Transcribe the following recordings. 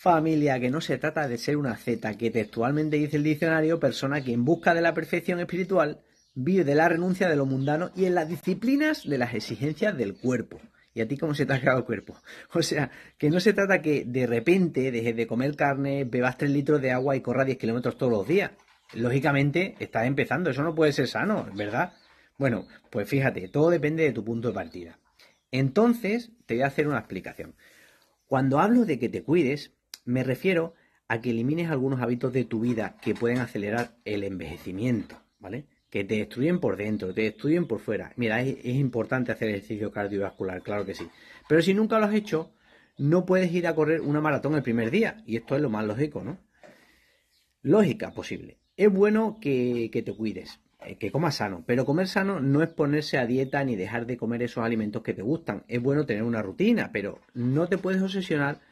Familia, que no se trata de ser una zeta, que textualmente dice el diccionario, persona que en busca de la perfección espiritual vive de la renuncia de lo mundano y en las disciplinas de las exigencias del cuerpo. ¿Y a ti cómo se te ha quedado el cuerpo? O sea, que no se trata que de repente dejes de comer carne, bebas 3 litros de agua y corras 10 kilómetros todos los días. Lógicamente, estás empezando, eso no puede ser sano, ¿verdad? Bueno, pues fíjate, todo depende de tu punto de partida. Entonces, te voy a hacer una explicación. Cuando hablo de que te cuides, me refiero a que elimines algunos hábitos de tu vida que pueden acelerar el envejecimiento, ¿vale? Que te destruyen por dentro, te destruyen por fuera. Mira, es, importante hacer ejercicio cardiovascular, claro que sí. Pero si nunca lo has hecho, no puedes ir a correr una maratón el primer día. Y esto es lo más lógico, ¿no? Lógica posible. Es bueno que te cuides, eh, que comas sano, pero comer sano no es ponerse a dieta ni dejar de comer esos alimentos que te gustan. Es bueno tener una rutina, pero no te puedes obsesionar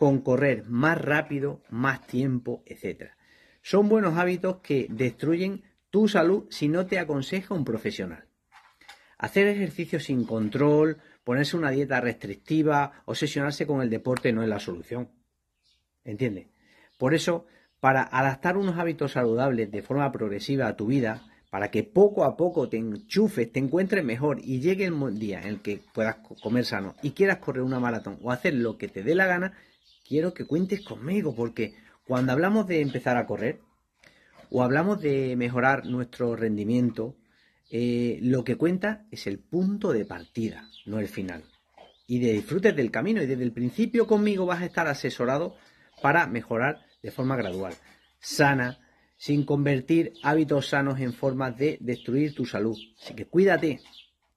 con correr más rápido, más tiempo, etc. Son buenos hábitos que destruyen tu salud si no te aconseja un profesional. Hacer ejercicio sin control, ponerse una dieta restrictiva, obsesionarse con el deporte no es la solución. ¿Entiendes? Por eso, para adaptar unos hábitos saludables de forma progresiva a tu vida, para que poco a poco te enchufes, te encuentres mejor y llegue el día en el que puedas comer sano y quieras correr una maratón o hacer lo que te dé la gana, quiero que cuentes conmigo, porque cuando hablamos de empezar a correr o hablamos de mejorar nuestro rendimiento, eh, lo que cuenta es el punto de partida, no el final. Y de disfrutes del camino y desde el principio conmigo vas a estar asesorado para mejorar de forma gradual, sana, sin convertir hábitos sanos en formas de destruir tu salud. Así que cuídate.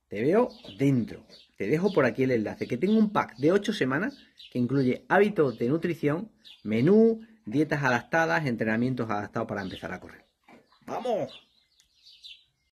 Te veo dentro. Te dejo por aquí el enlace, que tengo un pack de 8 semanas que incluye hábitos de nutrición, menú, dietas adaptadas, entrenamientos adaptados para empezar a correr. ¡Vamos!